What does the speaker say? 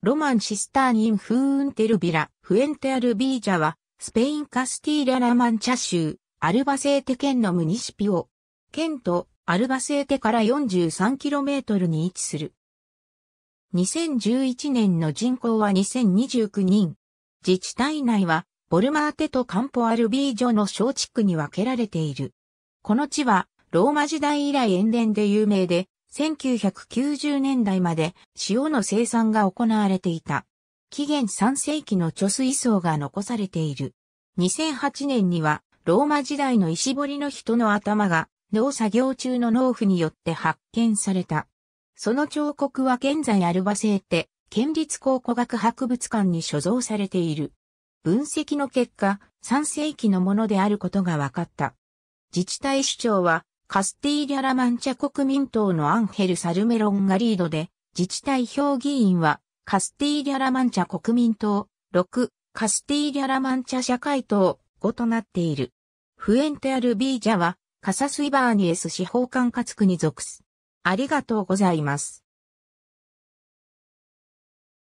ロマン・シスターニン・フーンテルビラ、フエンテ・アルビージャは、スペイン・カスティーラ・ラ・マンチャ州、アルバセーテ県のムニシピオ。県とアルバセーテから 43km に位置する。2011年の人口は2029人。自治体内は、ボルマーテとカンポ・アルビージョの小地区に分けられている。この地は、ローマ時代以来塩田で有名で、1990年代まで塩の生産が行われていた。紀元3世紀の貯水槽が残されている。2008年にはローマ時代の石彫りの人の頭が農作業中の農夫によって発見された。その彫刻は現在アルバセーテ県立考古学博物館に所蔵されている。分析の結果、3世紀のものであることが分かった。自治体首長はカスティーリャラマンチャ国民党のアンヘル・サルメロンがリードで、自治体評議員は、カスティーリャラマンチャ国民党、6、カスティーリャラマンチャ社会党、5となっている。フエンテアルビージャは、カサスイバーニエス司法管轄区に属す。ありがとうございます。